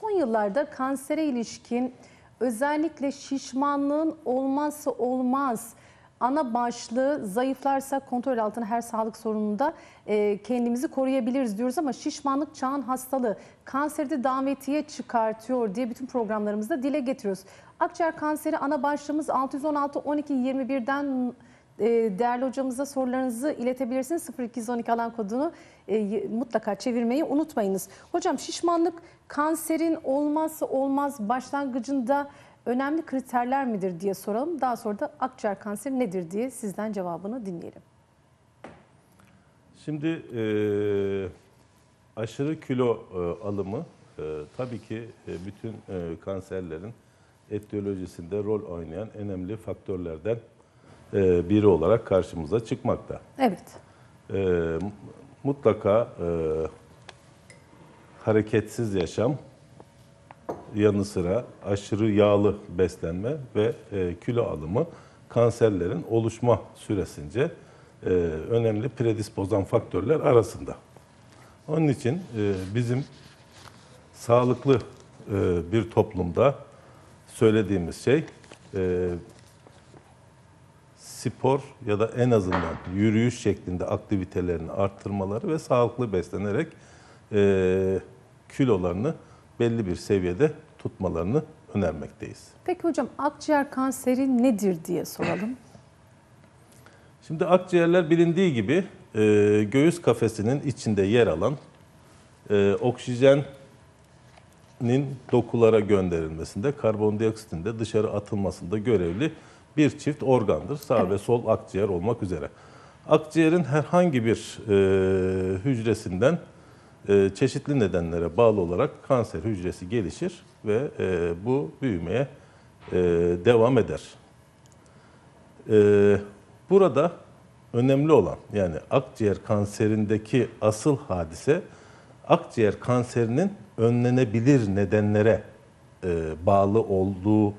son yıllarda kansere ilişkin özellikle şişmanlığın olmazsa olmaz ana başlığı zayıflarsak kontrol altına her sağlık sorununda e, kendimizi koruyabiliriz diyoruz ama şişmanlık çağın hastalığı kanserde davetiye çıkartıyor diye bütün programlarımızda dile getiriyoruz. Akciğer kanseri ana başlığımız 616 12 21'den ee, değerli hocamıza sorularınızı iletebilirsiniz. 0212 alan kodunu e, mutlaka çevirmeyi unutmayınız. Hocam şişmanlık kanserin olmazsa olmaz başlangıcında önemli kriterler midir diye soralım. Daha sonra da akciğer kanseri nedir diye sizden cevabını dinleyelim. Şimdi e, aşırı kilo e, alımı e, tabii ki e, bütün e, kanserlerin etiyolojisinde rol oynayan önemli faktörlerden e, biri olarak karşımıza çıkmakta. Evet. E, mutlaka e, hareketsiz yaşam yanı sıra aşırı yağlı beslenme ve e, kilo alımı kanserlerin oluşma süresince e, önemli predispozan faktörler arasında. Onun için e, bizim sağlıklı e, bir toplumda söylediğimiz şey e, spor ya da en azından yürüyüş şeklinde aktivitelerini arttırmaları ve sağlıklı beslenerek e, kilolarını belli bir seviyede tutmalarını önermekteyiz. Peki hocam akciğer kanseri nedir diye soralım. Şimdi akciğerler bilindiği gibi e, göğüs kafesinin içinde yer alan e, oksijenin dokulara gönderilmesinde, karbondioksitin de dışarı atılmasında görevli bir çift organdır. Sağ evet. ve sol akciğer olmak üzere. Akciğerin herhangi bir e, hücresinden e, çeşitli nedenlere bağlı olarak kanser hücresi gelişir ve e, bu büyümeye e, devam eder. E, burada önemli olan yani akciğer kanserindeki asıl hadise akciğer kanserinin önlenebilir nedenlere e, bağlı olduğu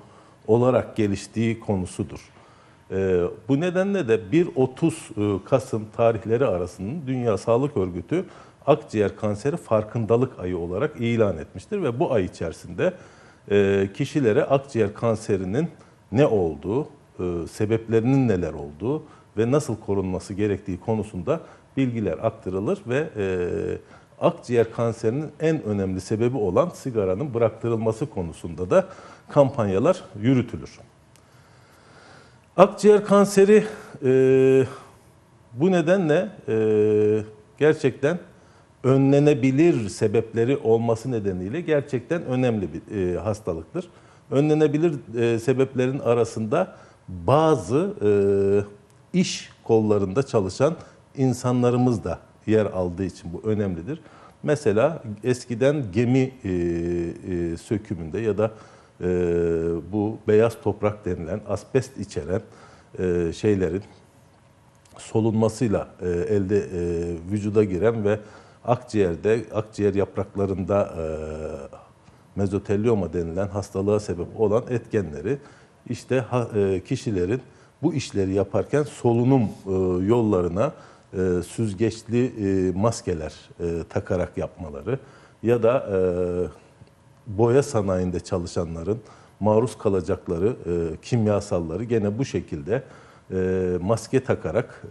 olarak geliştiği konusudur. Ee, bu nedenle de 1-30 e, Kasım tarihleri arasının Dünya Sağlık Örgütü akciğer kanseri farkındalık ayı olarak ilan etmiştir ve bu ay içerisinde e, kişilere akciğer kanserinin ne olduğu, e, sebeplerinin neler olduğu ve nasıl korunması gerektiği konusunda bilgiler aktarılır ve e, akciğer kanserinin en önemli sebebi olan sigaranın bıraktırılması konusunda da kampanyalar yürütülür. Akciğer kanseri e, bu nedenle e, gerçekten önlenebilir sebepleri olması nedeniyle gerçekten önemli bir e, hastalıktır. Önlenebilir e, sebeplerin arasında bazı e, iş kollarında çalışan insanlarımız da yer aldığı için bu önemlidir. Mesela eskiden gemi e, e, sökümünde ya da e, bu beyaz toprak denilen asbest içeren e, şeylerin solunmasıyla e, elde e, vücuda giren ve akciğerde akciğer yapraklarında e, mezotelioma denilen hastalığa sebep olan etkenleri işte ha, e, kişilerin bu işleri yaparken solunum e, yollarına e, süzgeçli e, maskeler e, takarak yapmaları ya da e, boya sanayinde çalışanların maruz kalacakları e, kimyasalları gene bu şekilde e, maske takarak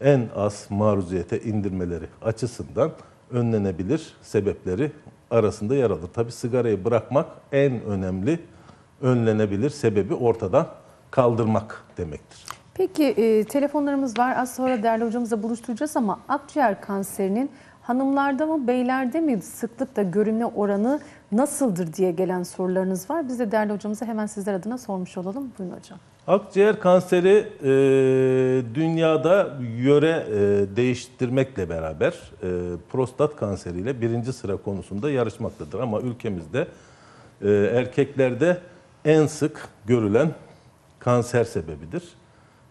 e, en az maruziyete indirmeleri açısından önlenebilir sebepleri arasında yer alır. Tabi sigarayı bırakmak en önemli önlenebilir sebebi ortadan kaldırmak demektir. Peki e, telefonlarımız var. Az sonra değerli hocamızla buluşturacağız ama akciğer kanserinin hanımlarda mı beylerde mi sıklıkla görünme oranı nasıldır diye gelen sorularınız var. Biz de değerli hocamıza hemen sizler adına sormuş olalım. Buyurun hocam. Akciğer kanseri e, dünyada yöre e, değiştirmekle beraber e, prostat kanseriyle birinci sıra konusunda yarışmaktadır. Ama ülkemizde e, erkeklerde en sık görülen kanser sebebidir.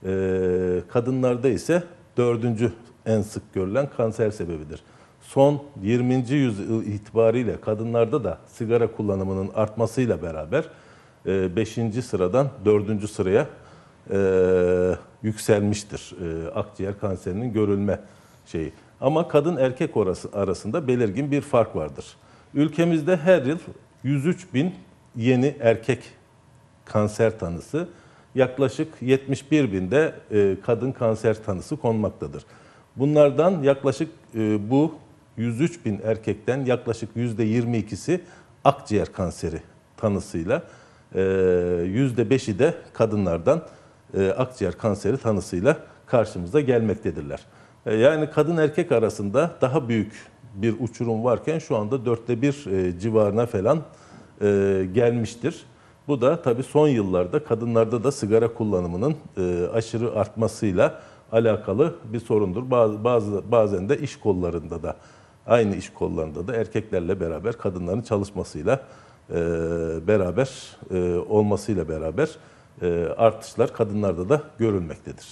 Ee, kadınlarda ise dördüncü en sık görülen kanser sebebidir. Son 20. yüzyıl itibariyle kadınlarda da sigara kullanımının artmasıyla beraber 5. E, sıradan 4. sıraya e, yükselmiştir e, akciğer kanserinin görülme şeyi. Ama kadın erkek arasında belirgin bir fark vardır. Ülkemizde her yıl 103 bin yeni erkek kanser tanısı, yaklaşık 71 binde e, kadın kanser tanısı konmaktadır. Bunlardan yaklaşık e, bu 103 bin erkekten yaklaşık %22'si akciğer kanseri tanısıyla, e, %5'i de kadınlardan e, akciğer kanseri tanısıyla karşımıza gelmektedirler. E, yani kadın erkek arasında daha büyük bir uçurum varken şu anda dörtte bir civarına falan gelmiştir. Bu da tabii son yıllarda kadınlarda da sigara kullanımının e, aşırı artmasıyla alakalı bir sorundur. Bazı, bazı bazen de iş kollarında da aynı iş kollarında da erkeklerle beraber kadınların çalışmasıyla e, beraber e, olmasıyla beraber e, artışlar kadınlarda da görülmektedir.